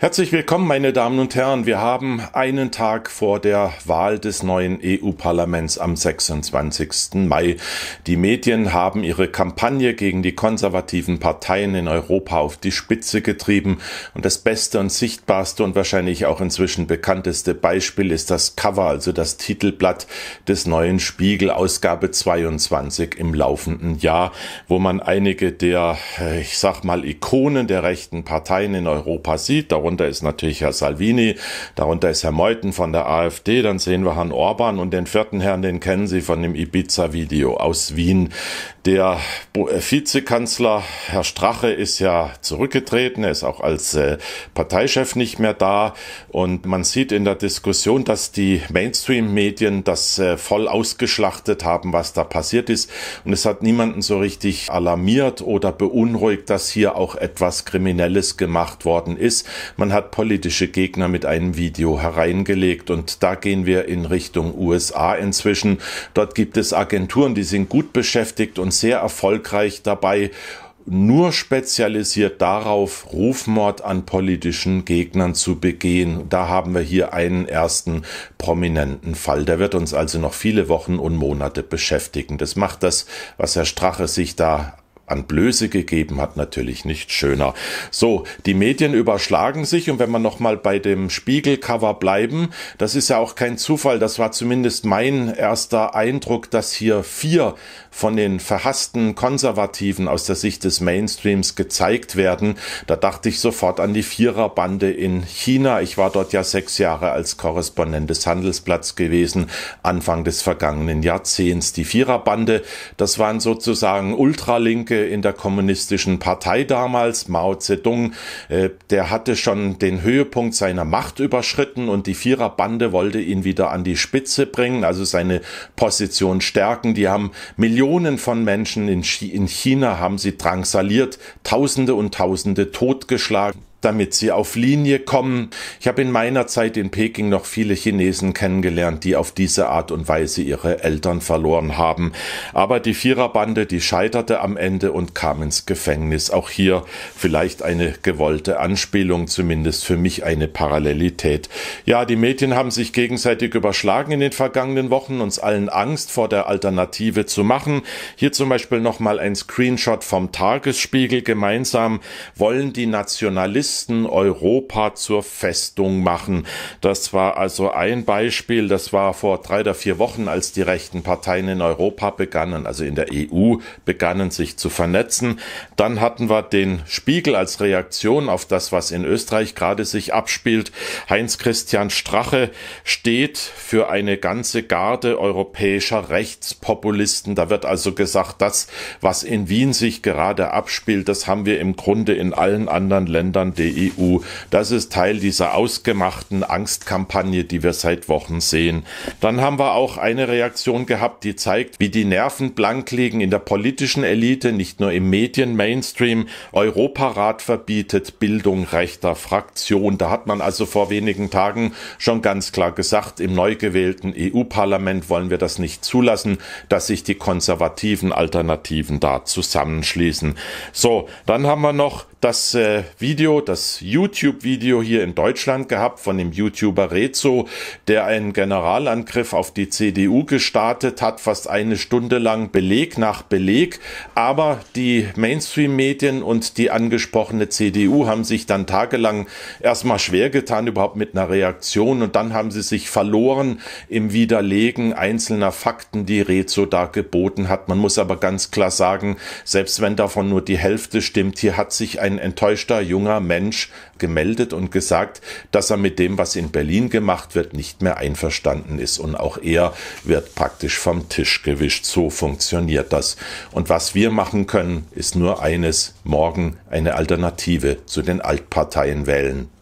Herzlich willkommen, meine Damen und Herren. Wir haben einen Tag vor der Wahl des neuen EU-Parlaments am 26. Mai. Die Medien haben ihre Kampagne gegen die konservativen Parteien in Europa auf die Spitze getrieben. Und das beste und sichtbarste und wahrscheinlich auch inzwischen bekannteste Beispiel ist das Cover, also das Titelblatt des neuen Spiegel Ausgabe 22 im laufenden Jahr, wo man einige der, äh, ich sag mal, Ikonen der rechten Parteien in Europa sieht Darunter ist natürlich Herr Salvini, darunter ist Herr Meuthen von der AfD, dann sehen wir Herrn Orban und den vierten Herrn, den kennen Sie von dem Ibiza-Video aus Wien. Der äh, Vizekanzler Herr Strache ist ja zurückgetreten, er ist auch als äh, Parteichef nicht mehr da und man sieht in der Diskussion, dass die Mainstream-Medien das äh, voll ausgeschlachtet haben, was da passiert ist und es hat niemanden so richtig alarmiert oder beunruhigt, dass hier auch etwas Kriminelles gemacht worden ist, man hat politische Gegner mit einem Video hereingelegt und da gehen wir in Richtung USA inzwischen. Dort gibt es Agenturen, die sind gut beschäftigt und sehr erfolgreich dabei nur spezialisiert darauf, Rufmord an politischen Gegnern zu begehen. Da haben wir hier einen ersten prominenten Fall. Der wird uns also noch viele Wochen und Monate beschäftigen. Das macht das, was Herr Strache sich da an Blöße gegeben hat, natürlich nicht schöner. So, die Medien überschlagen sich und wenn wir nochmal bei dem Spiegelcover bleiben, das ist ja auch kein Zufall, das war zumindest mein erster Eindruck, dass hier vier von den verhassten Konservativen aus der Sicht des Mainstreams gezeigt werden. Da dachte ich sofort an die Viererbande in China. Ich war dort ja sechs Jahre als Korrespondent des Handelsplatz gewesen, Anfang des vergangenen Jahrzehnts. Die Viererbande, das waren sozusagen Ultralinke, Lage in der kommunistischen Partei damals, Mao Zedong, äh, der hatte schon den Höhepunkt seiner Macht überschritten und die Viererbande wollte ihn wieder an die Spitze bringen, also seine Position stärken. Die haben Millionen von Menschen in China haben sie drangsaliert, Tausende und Tausende totgeschlagen damit sie auf Linie kommen. Ich habe in meiner Zeit in Peking noch viele Chinesen kennengelernt, die auf diese Art und Weise ihre Eltern verloren haben. Aber die Viererbande, die scheiterte am Ende und kam ins Gefängnis. Auch hier vielleicht eine gewollte Anspielung, zumindest für mich eine Parallelität. Ja, die Medien haben sich gegenseitig überschlagen in den vergangenen Wochen, uns allen Angst vor der Alternative zu machen. Hier zum Beispiel nochmal ein Screenshot vom Tagesspiegel. Gemeinsam wollen die Nationalisten Christen Europa zur Festung machen. Das war also ein Beispiel, das war vor drei oder vier Wochen, als die rechten Parteien in Europa begannen, also in der EU, begannen sich zu vernetzen. Dann hatten wir den Spiegel als Reaktion auf das, was in Österreich gerade sich abspielt. Heinz Christian Strache steht für eine ganze Garde europäischer Rechtspopulisten. Da wird also gesagt, das, was in Wien sich gerade abspielt, das haben wir im Grunde in allen anderen Ländern der EU. Das ist Teil dieser ausgemachten Angstkampagne, die wir seit Wochen sehen. Dann haben wir auch eine Reaktion gehabt, die zeigt, wie die Nerven blank liegen in der politischen Elite, nicht nur im Medien-Mainstream. Europarat verbietet Bildung rechter Fraktion. Da hat man also vor wenigen Tagen schon ganz klar gesagt, im neu gewählten EU-Parlament wollen wir das nicht zulassen, dass sich die konservativen Alternativen da zusammenschließen. So, dann haben wir noch das äh, Video das YouTube-Video hier in Deutschland gehabt von dem YouTuber Rezo, der einen Generalangriff auf die CDU gestartet hat, fast eine Stunde lang Beleg nach Beleg. Aber die Mainstream-Medien und die angesprochene CDU haben sich dann tagelang erstmal schwer getan, überhaupt mit einer Reaktion. Und dann haben sie sich verloren im Widerlegen einzelner Fakten, die Rezo da geboten hat. Man muss aber ganz klar sagen, selbst wenn davon nur die Hälfte stimmt, hier hat sich ein enttäuschter junger Mensch Mensch gemeldet und gesagt, dass er mit dem, was in Berlin gemacht wird, nicht mehr einverstanden ist. Und auch er wird praktisch vom Tisch gewischt. So funktioniert das. Und was wir machen können, ist nur eines, morgen eine Alternative zu den Altparteien wählen.